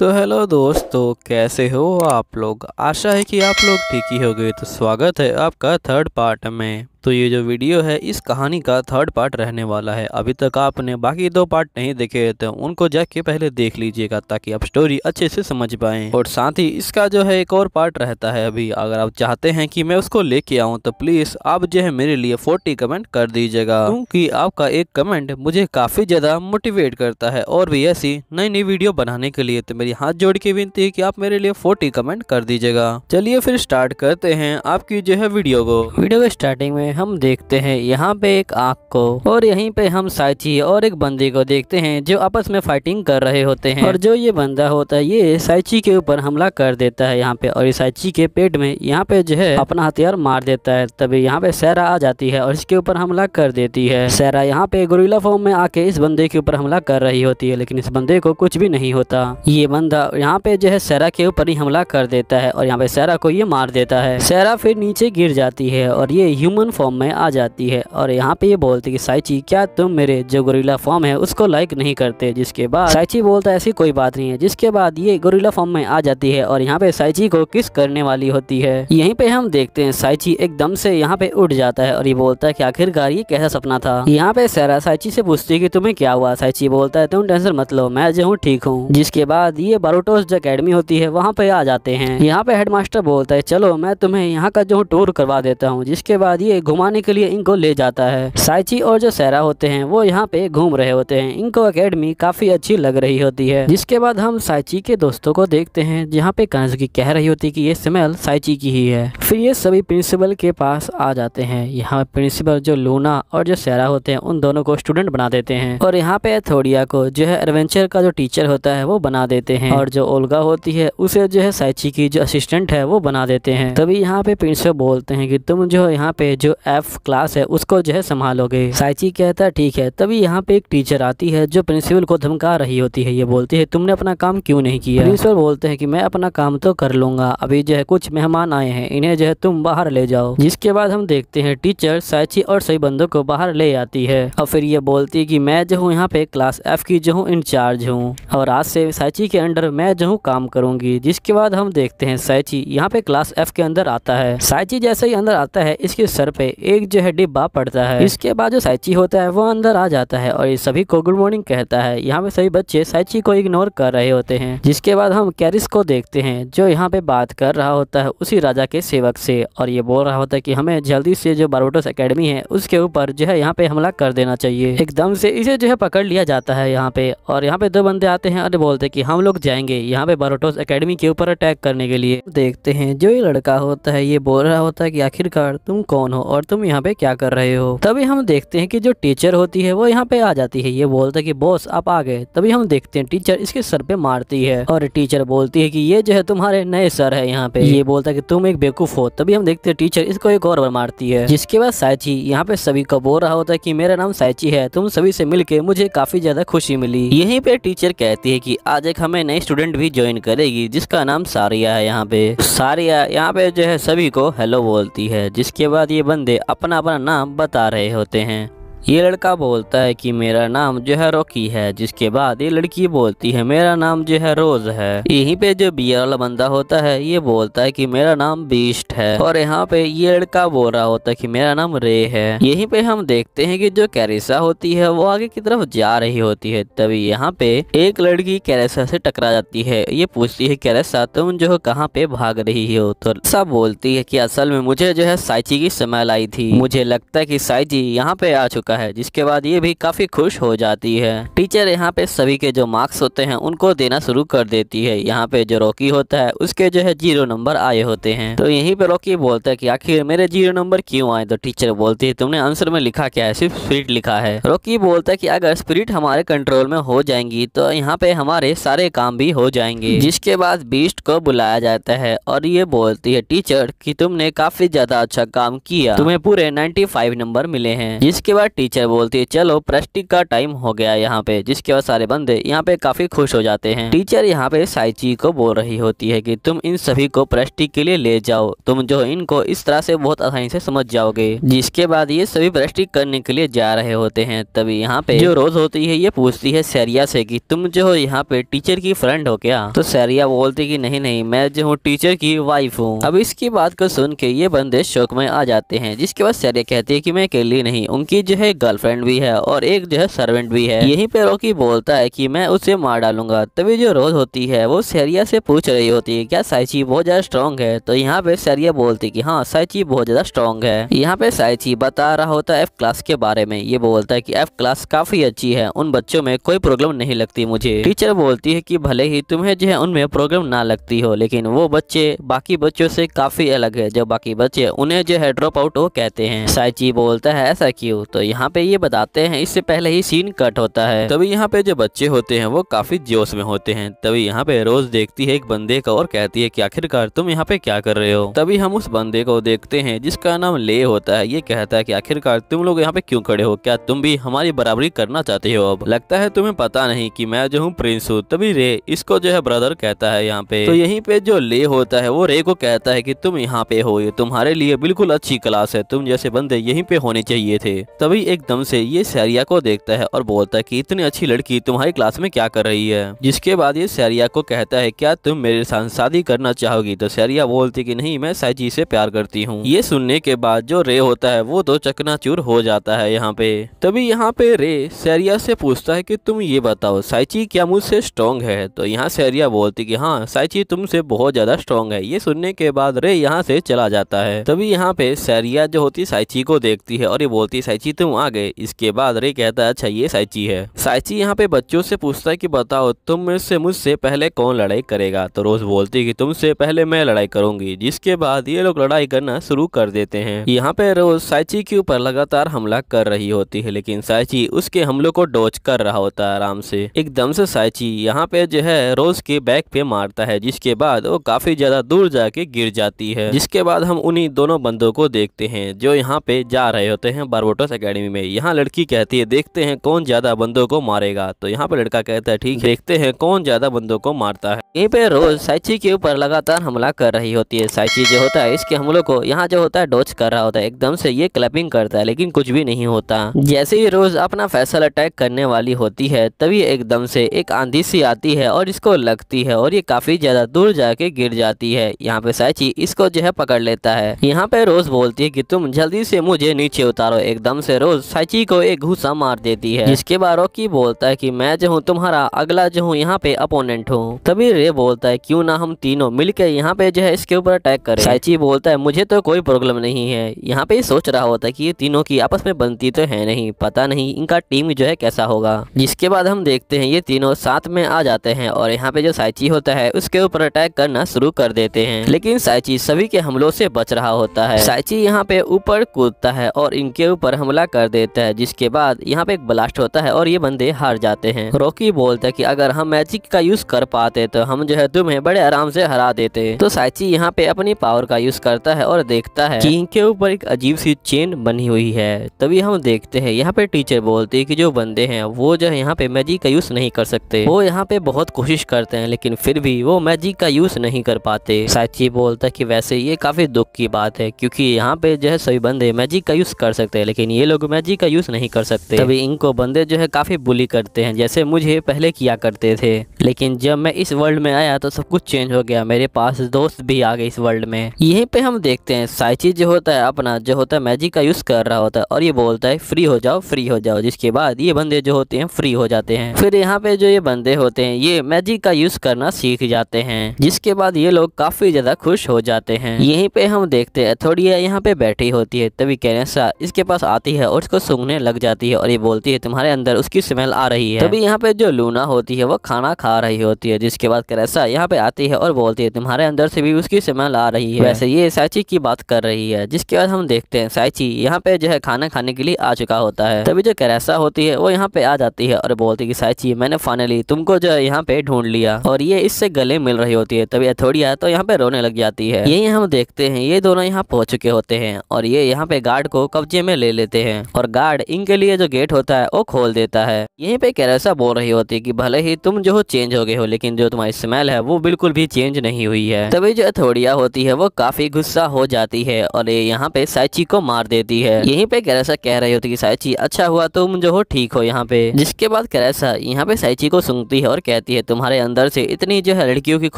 तो हेलो दोस्तों कैसे हो आप लोग आशा है कि आप लोग ठीक ही हो गए तो स्वागत है आपका थर्ड पार्ट में तो ये जो वीडियो है इस कहानी का थर्ड पार्ट रहने वाला है अभी तक आपने बाकी दो पार्ट नहीं देखे तो उनको जाके पहले देख लीजिएगा ताकि आप स्टोरी अच्छे से समझ पाए और साथ ही इसका जो है एक और पार्ट रहता है अभी अगर आप चाहते हैं कि मैं उसको लेके आऊँ तो प्लीज़ आप जो है मेरे लिए फोर्टी कमेंट कर दीजिएगा क्यूँकी आपका एक कमेंट मुझे काफ़ी ज़्यादा मोटिवेट करता है और भी ऐसी नई नई वीडियो बनाने के लिए तो मेरी हाथ जोड़ के विनती है की आप मेरे लिए फोर्टी कमेंट कर दीजिएगा चलिए फिर स्टार्ट करते हैं आपकी जो है वीडियो को वीडियो के स्टार्टिंग में में हम देखते हैं यहाँ पे एक आग को और यहीं पे हम साइची और एक बंदी को देखते हैं जो आपस में फाइटिंग कर रहे होते हैं और जो ये बंदा होता है ये साइची के ऊपर हमला कर देता है यहाँ पे और ये साइची के पेट में यहाँ पे जो है अपना हथियार मार देता है तभी यहाँ पे सैरा आ जाती है और इसके ऊपर हमला कर देती है सैरा यहाँ पे गुरुला फॉर्म में आके इस बंदे के ऊपर हमला कर रही होती है लेकिन इस बंदे को कुछ भी नहीं होता ये बंदा यहाँ पे जो है सैरा के ऊपर ही हमला कर देता है और यहाँ पे सैरा को ये मार देता है सैरा फिर नीचे गिर जाती है और ये ह्यूमन फॉर्म में आ जाती है और यहाँ पे ये बोलती है कि साइची क्या तुम मेरे जो गोरीला फॉर्म है उसको लाइक नहीं करते जिसके बाद साइची बोलता ऐसी कोई बात नहीं है जिसके बाद ये गोरीला फॉर्म में आ जाती है और यहाँ पे साइची को किस करने वाली होती है यहीं पे हम देखते हैं साइची एकदम से यहाँ पे उठ जाता है और ये बोलता है की आखिरकार ये कैसा सपना था यहाँ पे सैरा साइची से पूछती है की तुम्हें क्या हुआ साइची बोलता है तुम टेंशन मत लो मैं जो हूँ ठीक हूँ जिसके बाद ये बारोटोस जो अकेडमी होती है वहाँ पे आ जाते हैं यहाँ पे हेडमास्टर बोलता है चलो मैं तुम्हें यहाँ का जो टूर करवा देता हूँ जिसके बाद ये घुमाने के लिए इनको ले जाता है साइची और जो सहरा होते हैं वो यहाँ पे घूम रहे होते हैं इनको अकेडमी काफी अच्छी लग रही होती है जिसके बाद हम साइची के दोस्तों को देखते हैं जहाँ पे कांजगी कह रही होती है कि ये स्मेल साइची की ही है फिर ये सभी प्रिंसिपल के पास आ जाते हैं यहाँ प्रिंसिपल जो लूना और जो सहरा होते हैं उन दोनों को स्टूडेंट बना देते हैं और यहाँ पे थोड़िया को जो है एडवेंचर का जो टीचर होता है वो बना देते हैं और जो ओलगा होती है उसे जो है साइची की जो असिस्टेंट है वो बना देते हैं तभी यहाँ पे प्रिंसिपल बोलते हैं कि तुम जो यहाँ पे जो एफ क्लास है उसको जो है संभालोगे साइची कहता है ठीक है तभी यहाँ पे एक टीचर आती है जो प्रिंसिपल को धमका रही होती है ये बोलती है तुमने अपना काम क्यों नहीं किया प्रिंसिपल बोलते हैं कि मैं अपना काम तो कर लूंगा अभी जो है कुछ मेहमान आए हैं इन्हें जो है तुम बाहर ले जाओ जिसके बाद हम देखते हैं टीचर साइची और सही बंदों को बाहर ले आती है और फिर ये बोलती है की मैं जो हूँ यहाँ पे क्लास एफ की जो हूँ इंचार्ज हूँ और आज से साइची के अंडर मैं जो हूँ काम करूंगी जिसके बाद हम देखते हैं साइची यहाँ पे क्लास एफ के अंदर आता है साइची जैसे ही अंदर आता है इसके सर पे एक जो है डिब्बा पड़ता है इसके बाद जो साइची होता है वो अंदर आ जाता है और ये सभी को गुड मॉर्निंग कहता है यहाँ पे सभी बच्चे साइची को इग्नोर कर रहे होते हैं जिसके बाद हम कैरिस को देखते हैं जो यहाँ पे बात कर रहा होता है उसी राजा के सेवक से और ये बोल रहा होता है की हमें जल्दी से जो बारोटोस अकेडमी है उसके ऊपर जो है यहाँ पे हमला कर देना चाहिए एकदम से इसे जो है पकड़ लिया जाता है यहाँ पे और यहाँ पे दो बंदे आते हैं और बोलते हैं कि हम लोग जाएंगे यहाँ पे बारोटोस अकेडमी के ऊपर अटैक करने के लिए देखते हैं जो ये लड़का होता है ये बोल रहा होता है कि आखिरकार तुम कौन हो और और तुम यहाँ पे क्या कर रहे हो तभी हम देखते हैं कि जो टीचर होती है वो यहाँ पे आ जाती है ये बोलता है कि बॉस आप आ गए तभी हम देखते हैं टीचर इसके सर पे मारती है और टीचर बोलती है कि ये जो है तुम्हारे नए सर है यहाँ पे ये बोलता है कि तुम एक बेवकूफ हो तभी हम देखते हैं टीचर इसको एक और बार मारती है जिसके बाद साइची यहाँ पे सभी को बोल रहा होता है की मेरा नाम साइची है तुम सभी से मिल मुझे काफी ज्यादा खुशी मिली यही पे टीचर कहती है की आज एक हमें नए स्टूडेंट भी ज्वाइन करेगी जिसका नाम सारिया है यहाँ पे सारिया यहाँ पे जो है सभी को हेलो बोलती है जिसके बाद ये बंदे बंदे अपना अपना नाम बता रहे होते हैं ये लड़का बोलता है कि मेरा नाम जो है रोकी है जिसके बाद ये लड़की बोलती है मेरा नाम जो है रोज है यहीं पे जो बी वाला बंदा होता है ये बोलता है कि मेरा नाम बीस्ट है और यहाँ पे ये लड़का बोल रहा होता है कि मेरा नाम रे है यहीं पे हम देखते हैं कि जो कैरिसा होती है वो आगे की तरफ जा रही होती है तभी यहाँ पे एक लड़की कैरेसा से टकरा जाती है ये पूछती है कैरेसा तुम जो कहाँ पे भाग रही हो तो सब बोलती है की असल में मुझे जो है साइची की समेल आई थी मुझे लगता है की साइची यहाँ पे आ चुका चुका है जिसके बाद ये भी काफ़ी खुश हो जाती है टीचर यहाँ पे सभी के जो मार्क्स होते हैं उनको देना शुरू कर देती है यहाँ पे जो रॉकी होता है उसके जो है जीरो नंबर आए होते हैं तो यहीं पे रॉकी बोलता है कि आखिर मेरे जीरो नंबर क्यों आए तो टीचर बोलती है तुमने आंसर में लिखा क्या है सिर्फ स्प्रिट लिखा है रॉकी बोलता है की अगर स्प्रिट हमारे कंट्रोल में हो जाएंगी तो यहाँ पे हमारे सारे काम भी हो जाएंगे जिसके बाद बीस्ट को बुलाया जाता है और ये बोलती है टीचर कि तुमने काफी ज्यादा अच्छा काम किया तुम्हें पूरे 95 नंबर मिले हैं जिसके बाद टीचर बोलती है चलो प्रस्टिक का टाइम हो गया यहाँ पे जिसके बाद सारे बंदे यहाँ पे काफी खुश हो जाते हैं टीचर यहाँ पे साइची को बोल रही होती है कि तुम इन सभी को प्रेस्टिक के लिए ले जाओ तुम जो इनको इस तरह से बहुत आसानी से समझ जाओगे जिसके बाद ये सभी प्रेस्टिक करने के लिए जा रहे होते हैं तभी यहाँ पे जो रोज होती है ये पूछती है सैरिया से की तुम जो हो यहाँ पे टीचर की फ्रेंड हो क्या तो सैरिया बोलती की नहीं नहीं मैं जो हूँ टीचर की वाइफ हूँ अब इसकी बात को सुन के ये बंदे शोक में आ जाते हैं जिसके बाद सैरिया कहती है की मैं अकेली नहीं उनकी जो है एक गर्लफ्रेंड भी है और एक जो है सर्वेंट भी है यहीं पे रॉकी बोलता है कि मैं उसे मार डालूंगा तभी जो रोज होती है वो सैरिया से पूछ रही होती है क्या साइची बहुत ज्यादा स्ट्रॉन्ग है तो यहाँ पे सैरिया बोलती की हाँ साइची बहुत ज्यादा स्ट्रॉन्ग है यहाँ पे साइची बता रहा होता है एफ क्लास के बारे में ये बोलता है की एफ क्लास काफी अच्छी है उन बच्चों में कोई प्रॉब्लम नहीं लगती मुझे टीचर बोलती है की भले ही तुम्हें जो है उनमें प्रॉब्लम ना लगती हो लेकिन वो बच्चे बाकी बच्चों से काफी अलग है जो बाकी बच्चे उन्हें जो है ड्रॉप आउट वो कहते हैं साइची बोलता है ऐसा क्यों तो यहाँ यहाँ पे ये बताते हैं इससे पहले ही सीन कट होता है तभी यहाँ पे जो बच्चे होते हैं वो काफी जोश में होते हैं तभी यहाँ पे रोज देखती है एक बंदे को और कहती है की आखिरकार तुम यहाँ पे क्या कर रहे हो तभी हम उस बंदे को देखते हैं जिसका नाम ले होता है ये कहता है की आखिरकार तुम लोग यहाँ पे क्यूँ खड़े हो क्या तुम भी हमारी बराबरी करना चाहते हो अब लगता है तुम्हें पता नहीं की मैं जो हूँ प्रिंस हूँ तभी रे इसको जो है ब्रदर कहता है यहाँ पे तो यहीं पे जो ले होता है वो रे को कहता है की तुम यहाँ पे हो ये तुम्हारे लिए बिल्कुल अच्छी क्लास है तुम जैसे बंदे यहीं पे होने चाहिए थे तभी एकदम से ये सैरिया को देखता है और बोलता है कि इतनी अच्छी लड़की तुम्हारी क्लास में क्या कर रही है जिसके बाद ये सैरिया को कहता है क्या तुम मेरे साथ शादी करना चाहोगी तो सैरिया बोलती की नहीं मैं सैजी से प्यार करती हूँ ये सुनने के बाद जो रे होता है वो तो चकना हो जाता है यहाँ पे तभी यहाँ पे रे सैरिया से पूछता है की तुम ये बताओ साइची क्या मुझसे स्ट्रॉन्ग है तो यहाँ सैरिया बोलती की हाँ साइची तुमसे बहुत ज्यादा स्ट्रॉन्ग है ये सुनने के बाद रे यहाँ से चला जाता है तभी यहाँ पे सैरिया जो होती साइची को देखती है और ये बोलती साइची तुम आ गए इसके बाद रे कहता है अच्छा ये साइची है साइची यहाँ पे बच्चों से पूछता है कि बताओ तुम इससे से मुझसे पहले कौन लड़ाई करेगा तो रोज बोलती कि तुमसे पहले मैं लड़ाई करूंगी जिसके बाद ये लोग लड़ाई करना शुरू कर देते हैं यहाँ पे रोज साइची के ऊपर लगातार हमला कर रही होती है लेकिन साइची उसके हमलों को डोच कर रहा होता है आराम से एकदम से साइची यहाँ पे जो है रोज के बैक पे मारता है जिसके बाद वो काफी ज्यादा दूर जाके गिर जाती है जिसके बाद हम उन्हीं दोनों बंदों को देखते हैं जो यहाँ पे जा रहे होते हैं बारबोटोस अकेडमी में यहाँ लड़की कहती है देखते हैं कौन ज्यादा बंदों को मारेगा तो यहाँ पर लड़का कहता है ठीक देखते हैं कौन ज्यादा बंदों को मारता है यहीं पे रोज साइची के ऊपर लगातार हमला कर रही होती है साइची जो होता है इसके हमलों को यहाँ जो होता है डोच कर रहा होता है एकदम से ये क्लैपिंग करता है लेकिन कुछ भी नहीं होता जैसे ही रोज अपना फैसल अटैक करने वाली होती है तभी एकदम से एक आंधी सी आती है और इसको लगती है और ये काफी ज्यादा दूर जाके गिर जाती है यहाँ पे साइची इसको जो है पकड़ लेता है यहाँ पे रोज बोलती है की तुम जल्दी से मुझे नीचे उतारो एकदम से रोज साइची को एक घूसा मार देती है जिसके बाद रॉकी बोलता है कि मैं जो हूँ तुम्हारा अगला जो हूँ यहाँ पे अपोनेंट हूँ तभी रे बोलता है क्यों ना हम तीनों मिलकर यहाँ पे जो है इसके ऊपर अटैक करें साइची बोलता है मुझे तो कोई प्रॉब्लम नहीं है यहाँ पे सोच रहा होता है की ये तीनों की आपस में बनती तो है नहीं पता नहीं इनका टीम जो है कैसा होगा जिसके बाद हम देखते हैं ये तीनों साथ में आ जाते हैं और यहाँ पे जो साइची होता है उसके ऊपर अटैक करना शुरू कर देते हैं लेकिन साइची सभी के हमलों से बच रहा होता है साइची यहाँ पे ऊपर कूदता है और इनके ऊपर हमला कर कर देता है जिसके बाद यहाँ पे एक ब्लास्ट होता है और ये बंदे हार जाते हैं रोकी बोलता है कि अगर हम मैजिक का यूज कर पाते तो हम जो है तुम्हें बड़े आराम से हरा देते तो साइची यहाँ पे अपनी पावर का यूज करता है और देखता है कि इनके ऊपर एक अजीब सी चेन बनी हुई है तभी हम देखते हैं यहाँ पे टीचर बोलते है की जो बंदे है वो जो है यहाँ पे मैजिक का यूज नहीं कर सकते वो यहाँ पे बहुत कोशिश करते हैं लेकिन फिर भी वो मैजिक का यूज नहीं कर पाते साइची बोलता है की वैसे ये काफी दुख की बात है क्योंकि यहाँ पे जो है सभी बंदे मैजिक का यूज कर सकते हैं लेकिन ये लोग मैजिक का यूज़ नहीं कर सकते तभी इनको बंदे जो है काफ़ी बुली करते हैं जैसे मुझे पहले किया करते थे लेकिन जब मैं इस वर्ल्ड में आया तो सब कुछ चेंज हो गया मेरे पास दोस्त भी आ गए इस वर्ल्ड में यही पे हम देखते हैं साइची जो होता है अपना जो होता है मैजिक का यूज़ कर रहा होता है और ये बोलता है फ्री हो जाओ फ्री हो जाओ जिसके बाद ये बंदे जो होते हैं फ्री हो जाते हैं फिर यहाँ पे जो ये बंदे होते हैं ये मैजिक का यूज़ करना सीख जाते हैं जिसके बाद ये लोग काफ़ी ज़्यादा खुश हो जाते हैं यहीं पे हम देखते हैं थोड़ी यहाँ पे बैठी होती है तभी कैनेसा इसके पास आती है और ओट्स को सूंघने लग जाती है और ये बोलती है तुम्हारे अंदर उसकी स्मेल आ रही है तभी यहाँ पे जो लूना होती है वो खाना खा रही होती है जिसके बाद करेसा यहाँ पे आती है और बोलती है तुम्हारे अंदर से भी उसकी स्मेल आ रही है वैसे ये साइची की बात कर रही है जिसके बाद हम देखते हैं साइची यहाँ पे जो है खाना खाने के लिए आ चुका होता है तभी जो करेसा होती है वो यहाँ पे आ जाती है और बोलती है साइची मैंने फाइनली तुमको जो है यहाँ पे ढूंढ लिया और ये इससे गले मिल रही होती है तभी अथोड़िया तो यहाँ पे रोने लग जाती है यही हम देखते हैं ये दोनों यहाँ पहुंच चुके होते हैं और ये यहाँ पे गार्ड को कब्जे में ले लेते हैं और गार्ड इनके लिए जो गेट होता है वो खोल देता है यहीं पे कैरेसा बोल रही होती है कि भले ही तुम जो हो चेंज हो गए हो लेकिन जो तुम्हारी स्मेल है वो बिल्कुल भी चेंज नहीं हुई है तभी जो अथोड़िया होती है वो काफी गुस्सा हो जाती है और ये यहाँ पे साइची को मार देती है यही पे कैरेसा कह रही होती की साइची अच्छा हुआ तुम जो हो ठीक हो यहाँ पे जिसके बाद कैरेसा यहाँ पे साइची को सुनती है और कहती है तुम्हारे अंदर से इतनी जो है लड़कियों की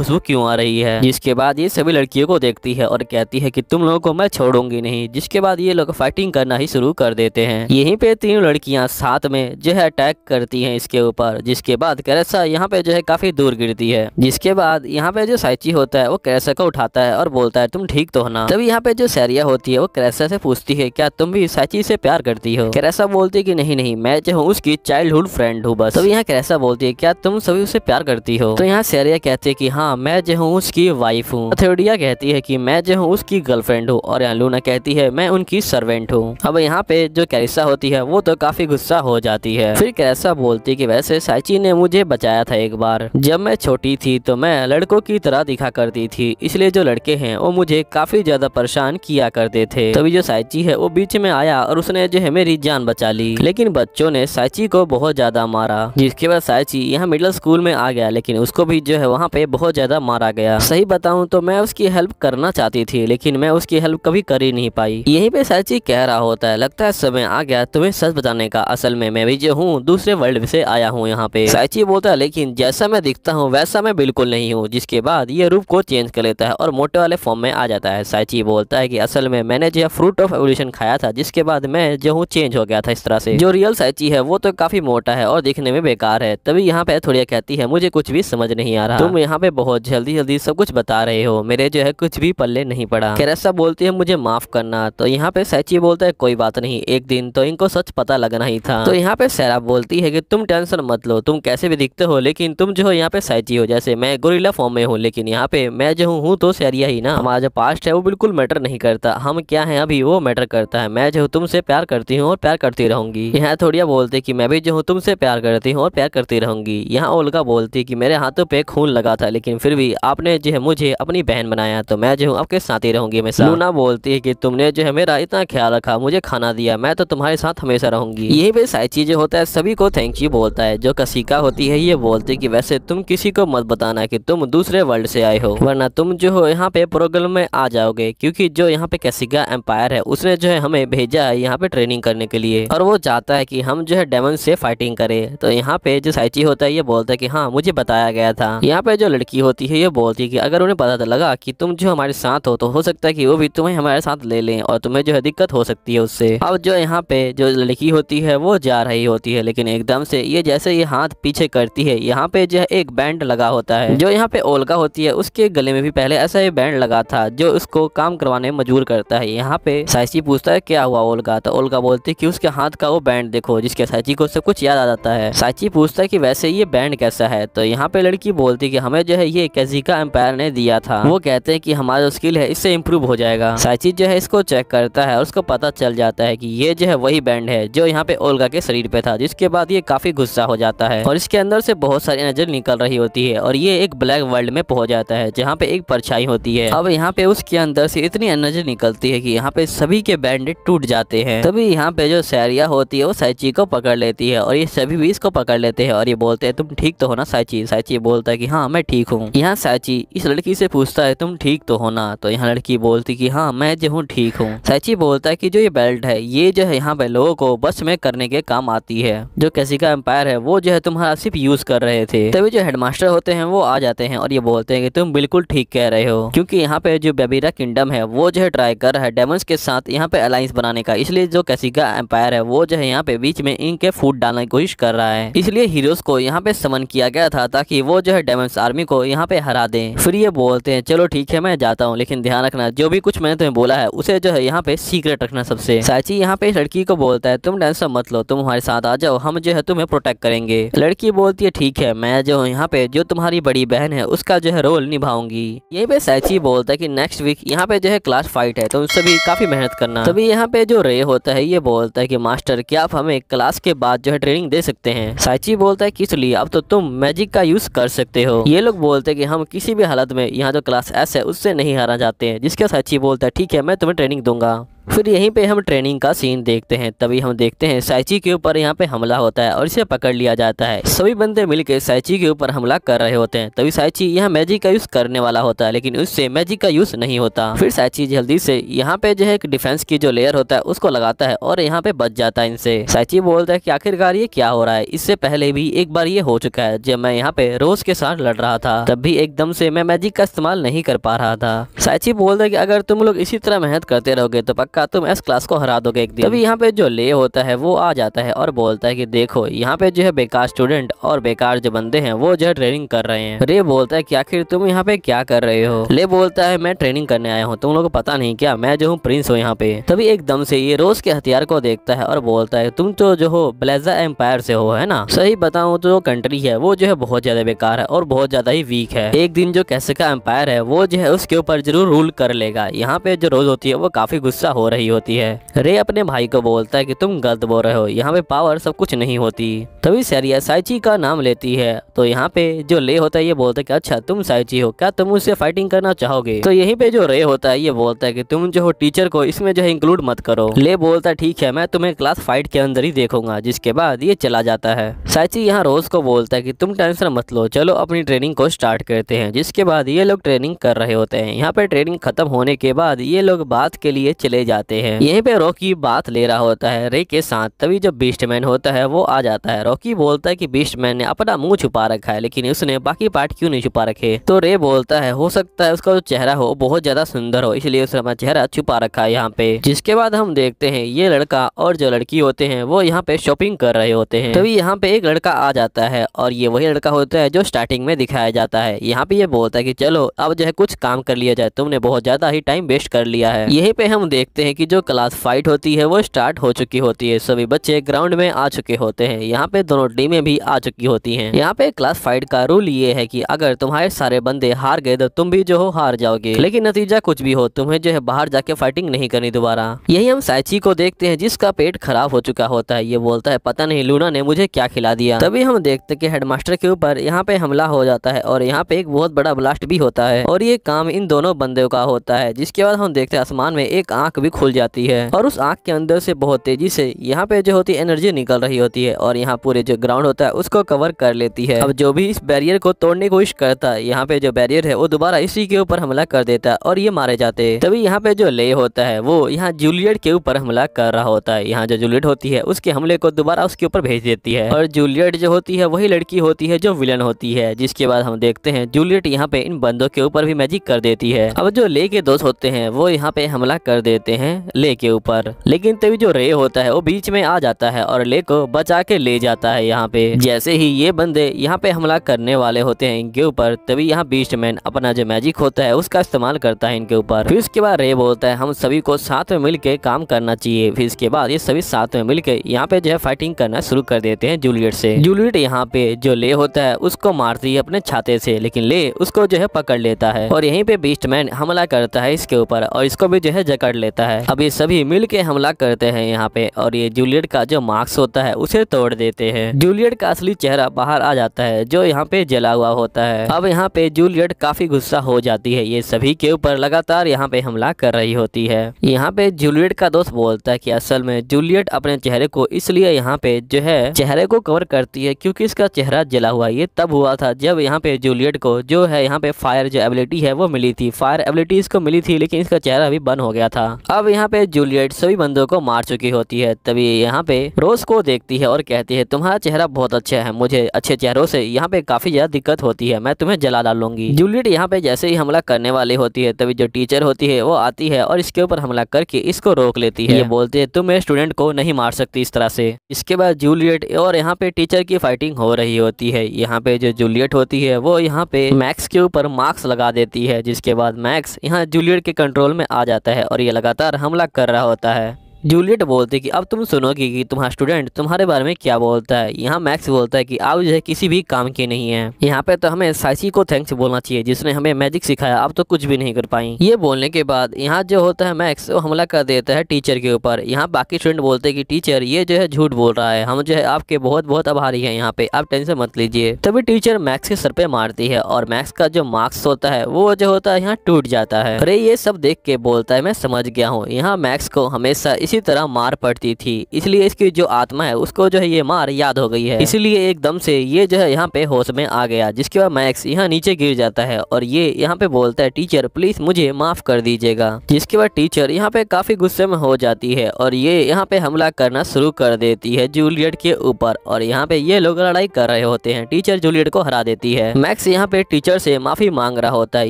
खुशबू क्यों आ रही है जिसके बाद ये सभी लड़कियों को देखती है और कहती है कि तुम लोगों को मैं छोड़ूंगी नहीं जिसके बाद ये लोग फाइटिंग करना ही शुरू कर देते करते हैं यहीं पे तीन लड़कियां साथ में जो है अटैक करती हैं इसके ऊपर जिसके बाद कैरेसा यहाँ पे जो है काफी दूर गिरती है जिसके बाद यहाँ पे जो साइची होता है वो कैरेसा को उठाता है और बोलता है तुम ठीक तो होना तभी यहाँ पे जो सैरिया होती है वो कैरेसा से पूछती है क्या तुम भी साइची से प्यार करती हो कैरेसा बोलती है की नहीं नहीं मैं जो हूँ उसकी हुड फ्रेंड हूँ बस तभी यहाँ कैरेसा बोलती है क्या तुम सभी उसे प्यार करती हो तो यहाँ सैरिया कहती है की हाँ मैं जो हूँ उसकी वाइफ हूँ अथोडिया कहती है की मैं जो हूँ उसकी गर्लफ्रेंड हूँ और यहाँ लूना कहती है मैं उनकी सर्वेंट हूँ अब यहाँ पे जो कैरेसा होती है वो तो काफी गुस्सा हो जाती है फिर कैसा बोलती कि वैसे साइची ने मुझे बचाया था एक बार जब मैं छोटी थी तो मैं लड़कों की तरह दिखा करती थी इसलिए जो लड़के हैं वो मुझे काफी ज्यादा परेशान किया करते थे तभी जो साइची है वो बीच में आया और उसने जो है मेरी जान बचा ली लेकिन बच्चों ने साइची को बहुत ज्यादा मारा जिसके बाद साइची यहाँ मिडिल स्कूल में आ गया लेकिन उसको भी जो है वहाँ पे बहुत ज्यादा मारा गया सही बताऊँ तो मैं उसकी हेल्प करना चाहती थी लेकिन मैं उसकी हेल्प कभी कर ही नहीं पाई यही पे साइची कह रहा होता है लगता है समय में आ गया तुम्हें सच बताने का असल में मैं विजय हूँ दूसरे वर्ल्ड से आया हूँ यहाँ पे साइची बोलता है लेकिन जैसा मैं दिखता हूँ वैसा मैं बिल्कुल नहीं हूँ जिसके बाद ये रूप को चेंज कर लेता है और मोटे वाले फॉर्म में आ जाता है साइची बोलता है की असल में मैंने जो फ्रूट ऑफ एवोल्यूशन खाया था जिसके बाद मैं जो हूँ चेंज हो गया था इस तरह से जो रियल साइची है वो तो काफी मोटा है और दिखने में बेकार है तभी यहाँ पे थोड़िया कहती है मुझे कुछ भी समझ नहीं आ रहा तुम यहाँ पे बहुत जल्दी जल्दी सब कुछ बता रहे हो मेरे जो है कुछ भी पल्ले नहीं पड़ा कैरेसा बोलती है मुझे माफ करना तो यहाँ पे साइची बोलता है कोई बात नहीं एक दिन तो इनको सच पता लगना ही था तो यहाँ पे सैराब बोलती है कि तुम टेंशन मत लो तुम कैसे भी दिखते हो लेकिन तुम जो हो यहाँ पे साइची हो जैसे मैं गोरिल्ला फॉर्म में हूँ लेकिन यहाँ पे मैं जो हूँ तो सैरिया ही ना हमारा जो पास्ट है वो बिल्कुल मैटर नहीं करता हम क्या है अभी वो मैटर करता है मैं जो हूँ तुमसे प्यार करती हूँ और प्यार करती रहूंगी यहाँ थोड़िया बोलते की मैं भी जो हूँ तुमसे प्यार करती हूँ और प्यार करती रहूंगी यहाँ ओलगा बोलती की मेरे हाथों पे खून लगा था लेकिन फिर भी आपने जो है मुझे अपनी बहन बनाया तो मैं जो हूँ आपके साथ ही रहूंगी हमेशा लूना बोलती है की तुमने जो है मेरा इतना ख्याल रखा मुझे खाना दिया मैं मैं तो तुम्हारे साथ हमेशा रहूंगी ये भी सारी चीजें होता है सभी को थैंक यू बोलता है जो कसिका होती है ये बोलती की वैसे तुम किसी को मत बताना की तुम दूसरे वर्ल्ड से आए हो वरना तुम जो हो यहाँ पे प्रोग्राम में आ जाओगे क्यूँकी जो यहाँ पे कसिका एम्पायर है उसने जो है हमें भेजा है यहाँ पे ट्रेनिंग करने के लिए और वो चाहता है की हम जो है डेमन से फाइटिंग करे तो यहाँ पे जो साइची होता है ये बोलता है कि हाँ मुझे बताया गया था यहाँ पे जो लड़की होती है ये बोलती है कि अगर उन्हें पता लगा कि तुम जो हमारे साथ हो तो हो सकता है कि वो भी तुम्हें हमारे साथ ले लें और तुम्हें जो है दिक्कत हो सकती है उससे अब जो यहाँ पे जो लड़की होती है वो जा रही होती है लेकिन एकदम से ये जैसे ये हाथ पीछे करती है यहाँ पे जो है एक बैंड लगा होता है जो यहाँ पे ओलगा होती है उसके गले में भी पहले ऐसा ही बैंड लगा था जो उसको काम करवाने में मजबूर करता है यहाँ पे साइची पूछता है क्या हुआ ओलगा तो ओलगा बोलती है की उसके हाथ का वो बैंड देखो जिसके साइची को सब कुछ याद आ जाता है साइची पूछता है की वैसे ये बैंड कैसा है तो यहाँ पे लड़की बोलती की हमें जो है ये कैजिका एम्पायर ने दिया था वो कहते हैं की हमारा स्किल है इससे इम्प्रूव हो जाएगा साइची जो है इसको चेक करता है और उसको पता चल जाता है कि ये जो है वही बैंड है जो यहाँ पे ओल्गा के शरीर पे था जिसके बाद ये काफी गुस्सा हो जाता है और इसके अंदर से बहुत सारी एनर्जी निकल रही होती है और ये एक ब्लैक वर्ल्ड में पहुंच जाता है जहाँ पे एक परछाई होती है अब यहाँ पे उसके अंदर से इतनी एनर्जी निकलती है की यहाँ पे सभी के बैंड टूट जाते हैं तभी यहाँ पे जो सैरिया होती है वो साइची को पकड़ लेती है और ये सभी भी इसको पकड़ लेते हैं और ये बोलते हैं तुम ठीक तो हो ना साइची साइची बोलता है की हाँ मैं ठीक हूँ यहाँ साइची इस लड़की से पूछता है तुम ठीक तो होना तो यहाँ लड़की बोलती की हाँ मैं जो हूँ ठीक हूँ साइची बोलता है की जो ये बेल्ट है ये जो जो है यहाँ पे लोगों को बस में करने के काम आती है जो कैसी का एम्पायर है वो जो है तुम्हारा सिर्फ यूज कर रहे थे तभी जो हेडमास्टर होते हैं वो आ जाते हैं और ये बोलते हैं कि तुम बिल्कुल ठीक कह रहे हो क्योंकि यहाँ पे जो बेबीरा किंगडम है वो जो है ट्राई कर रहा है डेमंस के साथ यहाँ पे अलायंस बनाने का इसलिए जो कैसी का एम्पायर है वो जो है यहाँ पे बीच में इनके फूट डालने की कोशिश कर रहा है इसलिए हीरोज को यहाँ पे समन किया गया था ताकि वो जो है डेमंस आर्मी को यहाँ पे हरा दे फिर ये बोलते हैं चलो ठीक है मैं जाता हूँ लेकिन ध्यान रखना जो भी कुछ मैंने तुम्हें बोला है उसे जो है यहाँ पे सीक्रेट रखना सबसे साची यहाँ पे इस लड़की को बोलता है तुम टेंशन मत लो तुम हमारे साथ आ जाओ हम जो है तुम्हें प्रोटेक्ट करेंगे लड़की बोलती है ठीक है मैं जो यहाँ पे जो तुम्हारी बड़ी बहन है उसका जो है रोल निभाऊंगी यही पे सैची बोलता है की नेक्स्ट वीक यहाँ पे जो है क्लास फाइट है तो उससे भी काफी मेहनत करना तभी यहाँ पे जो रे होता है ये बोलता है की मास्टर क्या आप हमें क्लास के बाद जो है ट्रेनिंग दे सकते हैं सैची बोलता है किस लिए अब तो तुम मैजिक का यूज कर सकते हो ये लोग बोलते हैं कि हम किसी भी हालत में यहाँ जो क्लास एस है उससे नहीं हारा जाते हैं जिसके साइची बोलता है ठीक है मैं तुम्हें ट्रेनिंग दूंगा फिर यहीं पे हम ट्रेनिंग का सीन देखते हैं तभी हम देखते हैं साइची के ऊपर यहाँ पे हमला होता है और इसे पकड़ लिया जाता है सभी बंदे मिलकर साइची के ऊपर हमला कर रहे होते हैं तभी साइची यहाँ मैजिक का यूज करने वाला होता है लेकिन उससे मैजिक का यूज नहीं होता फिर साइची जल्दी से यहाँ पे जो है एक डिफेंस की जो लेयर होता है उसको लगाता है और यहाँ पे बच जाता है इनसे साइची बोलता है की आखिरकार ये क्या हो रहा है इससे पहले भी एक बार ये हो चुका है जब मैं यहाँ पे रोज के साथ लड़ रहा था तब भी एकदम से मैं मैजिक का इस्तेमाल नहीं कर पा रहा था साइची बोलता है की अगर तुम लोग इसी तरह मेहनत करते रहोगे तो का तुम एस क्लास को हरा दोगे एक दिन तभी यहाँ पे जो ले होता है वो आ जाता है और बोलता है कि देखो यहाँ पे जो है बेकार स्टूडेंट और बेकार जो बंदे हैं वो जो है ट्रेनिंग कर रहे हैं रे बोलता है कि आखिर तुम यहाँ पे क्या कर रहे हो ले बोलता है मैं ट्रेनिंग करने आया हूँ तुम लोग को पता नहीं क्या मैं जो हूँ प्रिंस हूँ यहाँ पे तभी एकदम से ये रोज के हथियार को देखता है और बोलता है तुम तो जो हो ब्लेजा एम्पायर से हो है ना सही बताऊँ तो जो कंट्री है वो जो है बहुत ज्यादा बेकार है और बहुत ज्यादा ही वीक है एक दिन जो कैसे का एम्पायर है वो जो है उसके ऊपर जरूर रूल कर लेगा यहाँ पे जो रोज होती है वो काफी गुस्सा हो हो रही होती है रे अपने भाई को बोलता है कि तुम गलत बोल रहे हो यहाँ पे पावर सब कुछ नहीं होती तभी सैरिया साइची का नाम लेती है तो यहाँ पे जो ले होता है ये बोलता है कि अच्छा तुम साइची हो क्या तुम उससे फाइटिंग करना चाहोगे तो यही पे जो रे होता है ये बोलता है की तुम जो हो टीचर को इसमें जो है इंक्लूड मत करो ले बोलता है ठीक है मैं तुम्हें क्लास फाइट के अंदर ही देखूंगा जिसके बाद ये चला जाता है साइची यहाँ रोज को बोलता है की तुम टेंशन मत लो चलो अपनी ट्रेनिंग को स्टार्ट करते हैं जिसके बाद ये लोग ट्रेनिंग कर रहे होते हैं यहाँ पे ट्रेनिंग खत्म होने के बाद ये लोग बात के लिए चले जाते जाते हैं यहीं पे रॉकी बात ले रहा होता है रे के साथ तभी जब बीस्टमैन होता है वो आ जाता है रॉकी बोलता है कि बीस्टमैन ने अपना मुंह छुपा रखा है लेकिन उसने बाकी पार्ट क्यों नहीं छुपा रखे तो रे बोलता है हो सकता है उसका जो चेहरा हो बहुत ज्यादा सुंदर हो इसलिए उसने अपना चेहरा छुपा रखा है यहाँ पे जिसके बाद हम देखते हैं ये लड़का और जो लड़की होते हैं वो यहाँ पे शॉपिंग कर रहे होते हैं तभी यहाँ पे एक लड़का आ जाता है और ये वही लड़का होता है जो स्टार्टिंग में दिखाया जाता है यहाँ पे ये बोलता है की चलो अब जो है कुछ काम कर लिया जाए तुमने बहुत ज्यादा ही टाइम वेस्ट कर लिया है यही पे हम देखते देखते हैं कि जो क्लास फाइट होती है वो स्टार्ट हो चुकी होती है सभी बच्चे ग्राउंड में आ चुके होते हैं यहाँ पे दोनों टीमें भी आ चुकी होती हैं यहाँ पे क्लास फाइट का रूल ये है कि अगर तुम्हारे सारे बंदे हार गए तो तुम भी जो हो हार जाओगे लेकिन नतीजा कुछ भी हो तुम्हें जो है बाहर जाके फाइटिंग नहीं करनी दोबारा यही हम साइची को देखते हैं जिसका पेट खराब हो चुका होता है ये बोलता है पता नहीं लूना ने मुझे क्या खिला दिया तभी हम देखते कि हेडमास्टर के ऊपर यहाँ पे हमला हो जाता है और यहाँ पे एक बहुत बड़ा ब्लास्ट भी होता है और ये काम इन दोनों बंदों का होता है जिसके बाद हम देखते हैं आसमान में एक आंख भी खुल जाती है और उस आँख के अंदर से बहुत तेजी से यहाँ पे जो होती है एनर्जी निकल रही होती है और यहाँ पूरे जो ग्राउंड होता है उसको कवर कर लेती है अब जो भी इस बैरियर को तोड़ने की कोशिश करता है यहाँ पे जो बैरियर है वो दोबारा इसी के ऊपर हमला कर देता है और ये मारे जाते हैं तभी यहाँ पे जो ले होता है वो यहाँ जूलियट के ऊपर हमला कर रहा होता है यहाँ जो जूलियट होती है उसके हमले को दोबारा उसके ऊपर भेज देती है और जूलियट जो होती है वही लड़की होती है जो विलन होती है जिसके बाद हम देखते हैं जूलियट यहाँ पे इन बंदों के ऊपर भी मैजिक कर देती है अब जो ले के दोस्त होते हैं वो यहाँ पे हमला कर देते हैं हैं ले के ऊपर लेकिन तभी जो रे होता है वो बीच में आ जाता है और ले को बचा के ले जाता है यहाँ पे जैसे ही ये बंदे यहाँ पे हमला करने वाले होते हैं इनके ऊपर तभी यहाँ बीस्ट मैन अपना जो मैजिक होता है उसका इस्तेमाल करता है इनके ऊपर फिर उसके बाद रे बोलता है हम सभी को साथ में मिल के काम करना चाहिए फिर इसके बाद ये सभी साथ में मिल के यहाँ पे जो है फाइटिंग करना शुरू कर देते हैं जूलियट से जूलियट यहाँ पे जो ले होता है उसको मारती है अपने छाते से लेकिन ले उसको जो है पकड़ लेता है और यहीं पे बीस्ट मैन हमला करता है इसके ऊपर और इसको भी जो है जकड़ लेता है है अब ये सभी मिल के हमला करते हैं यहाँ पे और ये जूलियट का जो मार्क्स होता है उसे तोड़ देते हैं जूलियट का असली चेहरा बाहर आ जाता है जो यहाँ पे जला हुआ होता है अब यहाँ पे जूलियट काफी गुस्सा हो जाती है ये सभी के ऊपर लगातार यहाँ पे हमला कर रही होती है यहाँ पे जूलियट का दोस्त बोलता है कि असल में जूलियट अपने चेहरे को इसलिए यहाँ पे जो है चेहरे को कवर करती है क्योंकि इसका चेहरा जला हुआ ये तब हुआ था जब यहाँ पे जूलियट को जो है यहाँ पे फायर जो एबिलिटी है वो मिली थी फायर एबिलिटी इसको मिली थी लेकिन इसका चेहरा भी बंद हो गया था अब अब यहाँ पे जूलियट सभी बंदों को मार चुकी होती है तभी यहाँ पे रोज को देखती है और कहती है तुम्हारा चेहरा बहुत अच्छा है मुझे अच्छे चेहरों से यहाँ पे काफी ज्यादा दिक्कत होती है मैं तुम्हें जला डालूंगी जूलियट यहाँ पे जैसे ही हमला करने वाली होती है तभी जो टीचर होती है वो आती है और इसके ऊपर हमला करके इसको रोक लेती है ये बोलते है तुम स्टूडेंट को नहीं मार सकती इस तरह से इसके बाद जूलियट और यहाँ पे टीचर की फाइटिंग हो रही होती है यहाँ पे जो जूलियट होती है वो यहाँ पे मैक्स के ऊपर मार्क्स लगा देती है जिसके बाद मैक्स यहाँ जूलियट के कंट्रोल में आ जाता है और ये लगातार लगातार हमला कर रहा होता है जूलियट बोलती है कि अब तुम सुनोगी कि, तुम्हारा स्टूडेंट तुम्हारे बारे में क्या बोलता है यहाँ मैक्स बोलता है कि आप जो है किसी भी काम के नहीं है यहाँ पे तो हमें साइसी को थैंक्स बोलना चाहिए जिसने हमें मैजिक सिखाया अब तो कुछ भी नहीं कर पाई ये बोलने के बाद यहाँ जो होता है मैक्स वो हमला कर देता है टीचर के ऊपर यहाँ बाकी स्टूडेंट बोलते है की टीचर ये जो है झूठ बोल रहा है हम जो है आपके बहुत बहुत आभारी है यहाँ पे आप टेंशन मत लीजिए तभी टीचर मैक्स के सर पे मारती है और मैक्स का जो मार्क्स होता है वो जो होता है यहाँ टूट जाता है अरे ये सब देख के बोलता है मैं समझ गया हूँ यहाँ मैक्स को हमेशा इस किसी तरह मार पड़ती थी इसलिए इसकी जो आत्मा है उसको जो है ये मार याद हो गई है इसलिए एकदम से ये जो है यहाँ पे होश में आ गया जिसके बाद मैक्स यहाँ नीचे गिर जाता है और ये यहाँ पे बोलता है टीचर प्लीज मुझे माफ कर दीजिएगा जिसके बाद टीचर यहाँ पे काफी गुस्से में हो जाती है और ये यहाँ पे हमला करना शुरू कर देती है जूलियट के ऊपर और यहाँ पे ये लोग लड़ाई कर रहे होते हैं टीचर जूलियट को हरा देती है मैक्स यहाँ पे टीचर से माफी मांग रहा होता है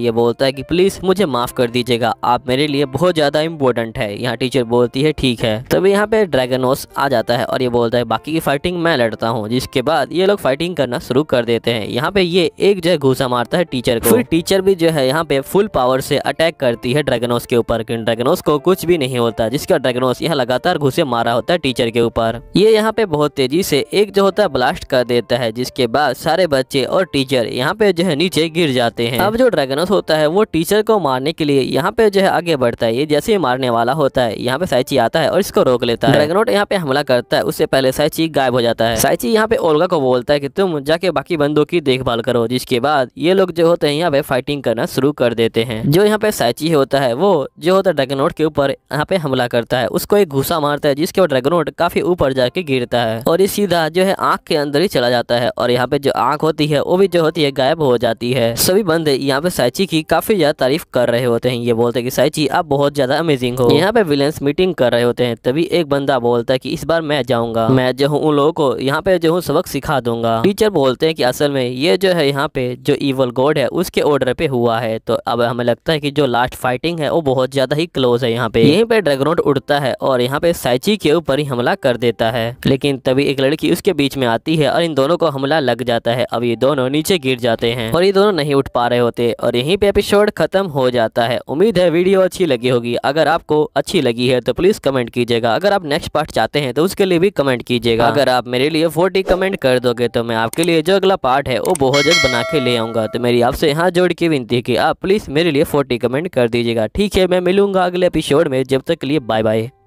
ये बोलता है की प्लीज मुझे माफ कर दीजिएगा आप मेरे लिए बहुत ज्यादा इम्पोर्टेंट है यहाँ टीचर बोलती है ठीक ठीक है तभी यहाँ पे ड्रैगनोस आ जाता है और ये बोलता है बाकी की फाइटिंग मैं लड़ता हूँ जिसके बाद ये लोग फाइटिंग करना शुरू कर देते हैं यहाँ पे ये एक जगह घूसा मारता है टीचर को फिर टीचर भी जो है यहाँ पे फुल पावर से अटैक करती है ड्रैगनोस के ऊपर ड्रैगनोस को कुछ भी नहीं होता जिसका ड्रैगनोस यहाँ लगातार घुसे मारा होता है टीचर के ऊपर ये यहाँ पे बहुत तेजी से एक जो होता है ब्लास्ट कर देता है जिसके बाद सारे बच्चे और टीचर यहाँ पे जो है नीचे गिर जाते हैं अब जो ड्रैगनोस होता है वो टीचर को मारने के लिए यहाँ पे जो है आगे बढ़ता है ये जैसे ही मारने वाला होता है यहाँ पे साइची आता है है और इसको रोक लेता है ड्रैगनोट हाँ। यहाँ पे हमला करता है उससे पहले साइची गायब हो जाता है साइची यहाँ पे ओलगा को बोलता है की तुम जाके बाकी बंदों की देखभाल करो जिसके बाद ये लोग जो होते हैं यहाँ पे फाइटिंग करना शुरू कर देते हैं जो यहाँ पे साइची होता है वो जो होता है ड्रैगनोट के ऊपर यहाँ पे हमला करता है उसको एक घुसा मारता है जिसके बाद ड्रैगनोट काफी ऊपर जाके गिरता है और ये सीधा जो है आँख के अंदर ही चला जाता है और यहाँ पे जो आँख होती है वो भी जो होती है गायब हो जाती है सभी बंदे यहाँ पे साइची की काफी ज्यादा तारीफ कर रहे होते हैं ये बोलते हैं कि साइची आप बहुत ज्यादा अमेजिंग हो यहाँ पे विलियंस मीटिंग कर रहे होते होते हैं तभी एक बंदा बोलता है कि इस बार मैं जाऊंगा मैं जो हूँ उन लोगों को यहाँ पे जो हूँ सबक सिखा दूंगा टीचर बोलते हैं कि असल में ये जो है यहाँ पे जो ईवल गोड है उसके ऑर्डर पे हुआ है तो अब हमें लगता है कि जो लास्ट फाइटिंग है वो बहुत ज्यादा ही क्लोज है यहाँ पे यहीं पे ड्रैगनोट उड़ता है और यहाँ पे साइची के ऊपर ही हमला कर देता है लेकिन तभी एक लड़की उसके बीच में आती है और इन दोनों को हमला लग जाता है अब ये दोनों नीचे गिर जाते हैं और ये दोनों नहीं उठ पा रहे होते और यहीं पे एपिसोड खत्म हो जाता है उम्मीद है वीडियो अच्छी लगी होगी अगर आपको अच्छी लगी है तो प्लीज कमेंट कमेंट कीजिएगा अगर आप नेक्स्ट पार्ट चाहते हैं तो उसके लिए भी कमेंट कीजिएगा हाँ। अगर आप मेरे लिए फोर्टी कमेंट कर दोगे तो मैं आपके लिए जो अगला पार्ट है वो बहुत जल्द बना के ले आऊंगा तो मेरी आपसे यहाँ जोड़ के विनती है कि आप प्लीज़ मेरे लिए फोर्टी कमेंट कर दीजिएगा ठीक है मैं मिलूंगा अगले एपिसोड में जब तक के लिए बाय बाय